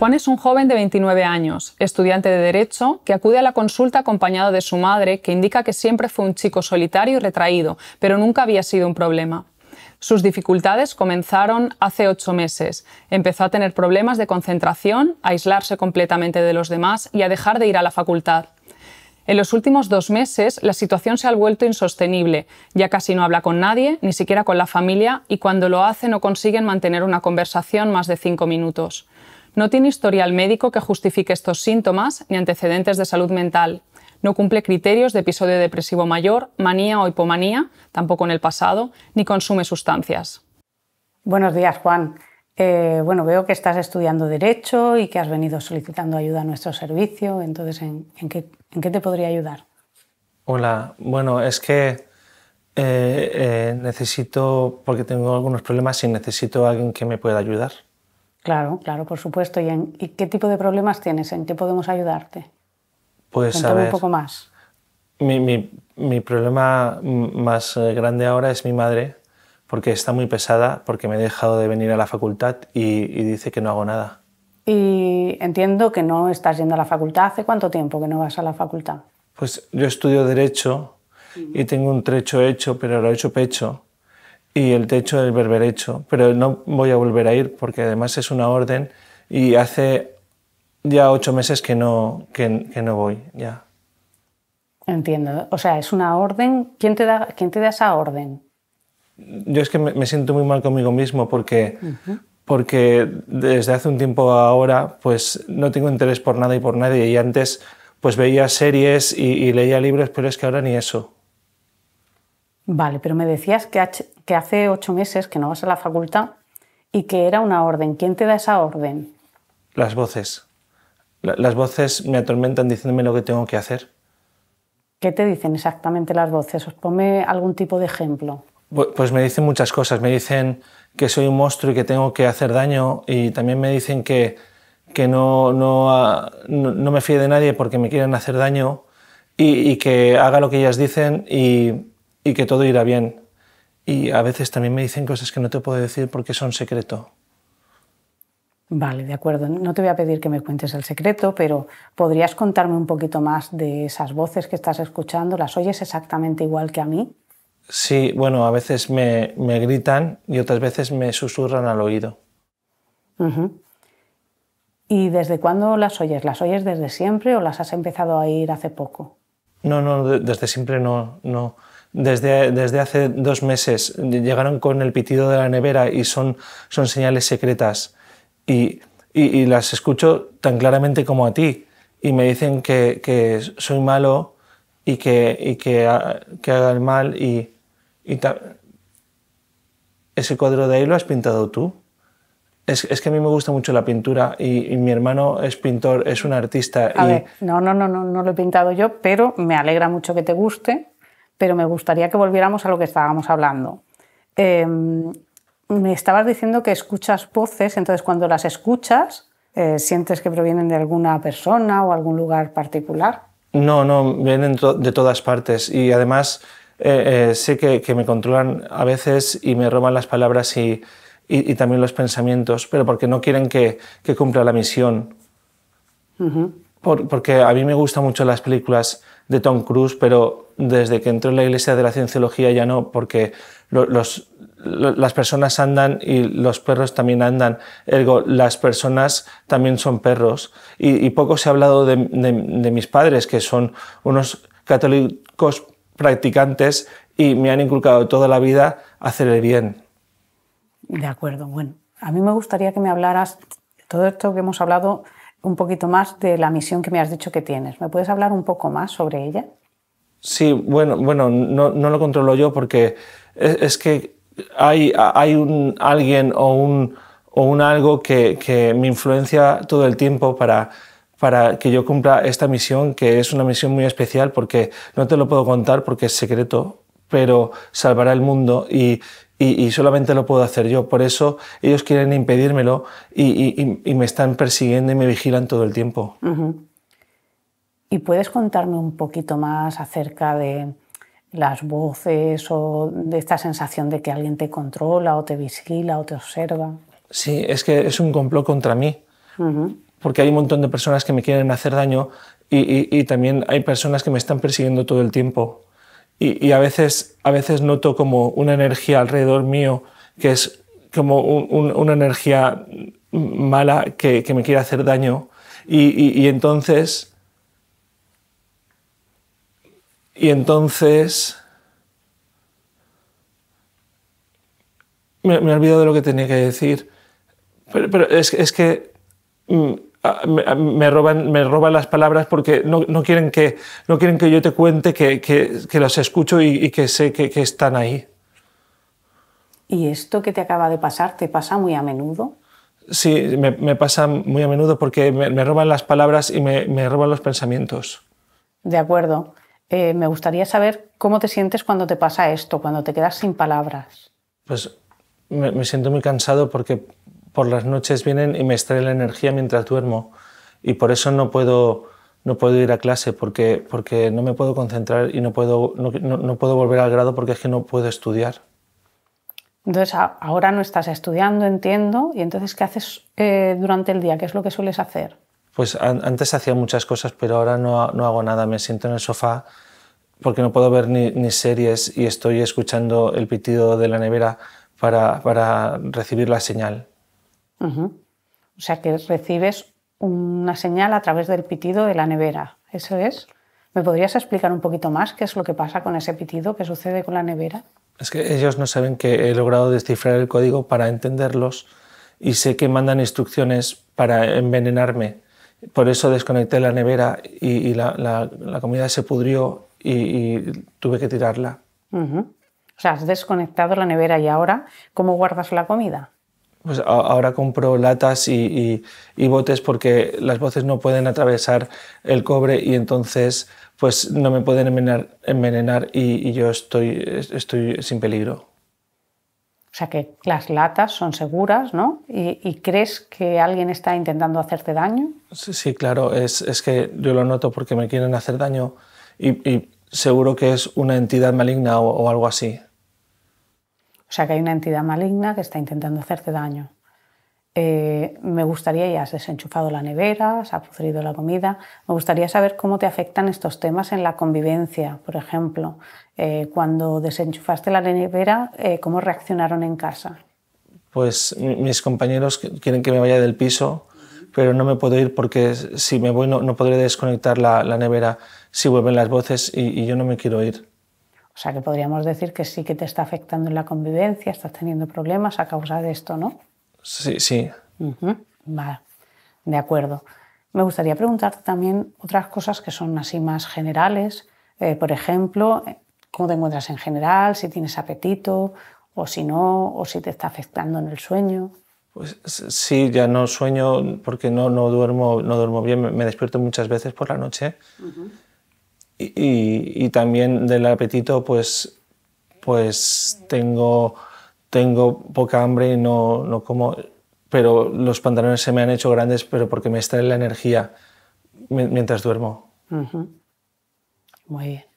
Juan es un joven de 29 años, estudiante de Derecho, que acude a la consulta acompañado de su madre, que indica que siempre fue un chico solitario y retraído, pero nunca había sido un problema. Sus dificultades comenzaron hace ocho meses. Empezó a tener problemas de concentración, a aislarse completamente de los demás y a dejar de ir a la facultad. En los últimos dos meses la situación se ha vuelto insostenible. Ya casi no habla con nadie, ni siquiera con la familia, y cuando lo hace no consiguen mantener una conversación más de cinco minutos. No tiene historial médico que justifique estos síntomas ni antecedentes de salud mental. No cumple criterios de episodio depresivo mayor, manía o hipomanía, tampoco en el pasado, ni consume sustancias. Buenos días, Juan. Eh, bueno, veo que estás estudiando Derecho y que has venido solicitando ayuda a nuestro servicio. Entonces, ¿en, qué, te podría ayudar? Hola, bueno, es que eh, eh, necesito, porque tengo algunos problemas y necesito a alguien que me pueda ayudar. Claro, claro, por supuesto. ¿Y, ¿Y, qué tipo de problemas tienes? ¿En qué podemos ayudarte? Pues Cuéntame a un poco más. Mi, mi, problema más eh, grande ahora es mi madre, porque está muy pesada, porque me he dejado de venir a la facultad y, y dice que no hago nada. Y entiendo que no estás yendo a la facultad. ¿Hace cuánto tiempo que no vas a la facultad? Pues yo estudio Derecho y tengo un trecho hecho, pero lo he hecho pecho y el techo del berberecho, pero no voy a volver a ir porque además es una orden y hace ya ocho meses que no, que, no voy, ya. Entiendo, o sea, es una orden, ¿quién te da, quién te da esa orden? Yo es que me, siento muy mal conmigo mismo porque, porque desde hace un tiempo ahora pues no tengo interés por nada y por nadie y antes pues veía series y, y leía libros, pero es que ahora ni eso. Vale, pero me decías que hace ocho meses que no vas a la facultad y que era una orden. ¿Quién te da esa orden? Las voces. las voces me atormentan diciéndome lo que tengo que hacer. ¿Qué te dicen exactamente las voces? Os ponme algún tipo de ejemplo. Pues me dicen muchas cosas. Me dicen que soy un monstruo y que tengo que hacer daño y también me dicen que, que no, me fíe de nadie porque me quieren hacer daño y, que haga lo que ellas dicen y que todo irá bien y a veces también me dicen cosas que no te puedo decir porque son secreto. Vale, de acuerdo. No te voy a pedir que me cuentes el secreto, pero ¿podrías contarme un poquito más de esas voces que estás escuchando? ¿Las oyes exactamente igual que a mí? Sí, bueno, a veces me, gritan y otras veces me susurran al oído. ¿Y desde cuándo las oyes? ¿Las oyes desde siempre o las has empezado a ir hace poco? No, no, desde siempre no desde, desde hace dos meses, llegaron con el pitido de la nevera y son, son señales secretas y, y, las escucho tan claramente como a ti y me dicen que, que soy malo y que, y que, que haga el mal y, y ese cuadro de ahí lo has pintado tú. Es, es, que a mí me gusta mucho la pintura y, mi hermano es pintor, es un artista. no, no, no, no, no lo he pintado yo, pero me alegra mucho que te guste pero me gustaría que volviéramos a lo que estábamos hablando. Em, me estabas diciendo que escuchas voces, entonces cuando las escuchas, eh, ¿sientes que provienen de alguna persona o algún lugar particular? No, no, vienen de todas partes y además eh, eh, sé que, me controlan a veces y me roban las palabras y, también los pensamientos, pero porque no quieren que, cumpla la misión. porque a mí me gustan mucho las películas de Tom Cruise, pero desde que entró en la Iglesia de la Cienciología ya no, porque las personas andan y los perros también andan, ergo, las personas también son perros. Y, poco se ha hablado de, mis padres, que son unos católicos practicantes y me han inculcado toda la vida hacer el bien. De acuerdo, bueno, a mí me gustaría que me hablaras, todo esto que hemos hablado un poquito más de la misión que me has dicho que tienes. ¿Me puedes hablar un poco más sobre ella? Sí, bueno, bueno no, lo controlo yo porque es, que hay, hay un alguien o un, o un algo que, que, me influencia todo el tiempo para, para que yo cumpla esta misión, que es una misión muy especial porque no te lo puedo contar porque es secreto, pero salvará el mundo y, y, solamente lo puedo hacer yo. Por eso ellos quieren impedírmelo y, me están persiguiendo y me vigilan todo el tiempo. ¿Y puedes contarme un poquito más acerca de las voces o de esta sensación de que alguien te controla o te vigila o te observa? Sí, es que es un complot contra mí. Porque hay un montón de personas que me quieren hacer daño y, también hay personas que me están persiguiendo todo el tiempo y, a, veces, a veces noto como una energía alrededor mío que es como una energía mala que, me quiere hacer daño y, entonces y entonces me, me, he olvidado de lo que tenía que decir pero, es, es que mm, Ah, ah, me roban, me roban las palabras porque no, quieren que, no quieren que yo te cuente que, que, escucho y, que sé que, están ahí. ¿Y esto que te acaba de pasar te pasa muy a menudo? Sí, me, pasa muy a menudo porque me, roban las palabras y me, roban los pensamientos. De acuerdo. Eh, me gustaría saber cómo te sientes cuando te pasa esto, cuando te quedas sin palabras. Pues me, siento muy cansado porque por las noches vienen y me extrae la energía mientras duermo y por eso no puedo, no puedo ir a clase porque, porque no me puedo concentrar y no puedo, no, no, puedo volver al grado porque es que no puedo estudiar. Entonces ahora no estás estudiando, entiendo, y entonces ¿qué haces eh, durante el día? ¿Qué es lo que sueles hacer? Pues antes hacía muchas cosas, pero ahora no, no, hago nada, me siento en el sofá porque no puedo ver ni, ni series y estoy escuchando el pitido de la nevera para, para recibir la señal. O sea que recibes una señal a través del pitido de la nevera. ¿Eso es? ¿Me podrías explicar un poquito más qué es lo que pasa con ese pitido? ¿Qué sucede con la nevera? Es que ellos no saben que he logrado descifrar el código para entenderlos y sé que mandan instrucciones para envenenarme. Por eso desconecté la nevera y, la, comida se pudrió y, tuve que tirarla. O sea, has desconectado la nevera y ahora, ¿cómo guardas la comida? pues ahora compro latas y, botes porque las voces no pueden atravesar el cobre y entonces pues no me pueden envenenar, y, yo estoy, estoy sin peligro. O sea que las latas son seguras, ¿no? ¿Y, crees que alguien está intentando hacerte daño? Sí, claro, es, que yo lo noto porque me quieren hacer daño y, seguro que es una entidad maligna o algo así. O sea que hay una entidad maligna que está intentando hacerte daño. Eh, me gustaría, ya has desenchufado la nevera, se ha pudrido la comida, me gustaría saber cómo te afectan estos temas en la convivencia, por ejemplo, eh, cuando desenchufaste la nevera, eh, cómo reaccionaron en casa. Pues mis compañeros quieren que me vaya del piso, pero no me puedo ir porque si me voy no, podré desconectar la, nevera si vuelven las voces y yo no me quiero ir. O sea que podríamos decir que sí que te está afectando en la convivencia, estás teniendo problemas a causa de esto, ¿no? Sí, sí. Vale, de acuerdo. Me gustaría preguntarte también otras cosas que son así más generales. Eh, por ejemplo, eh, cómo te encuentras en general, si tienes apetito o si no, o si te está afectando en el sueño. Pues sí, ya no sueño porque no, no, duermo, no duermo bien, me despierto muchas veces por la noche. Uh y, también del apetito, pues, pues tengo, tengo poca hambre y no, no como, pero los pantalones se me han hecho grandes, pero porque me extrae la energía mientras duermo. Muy bien.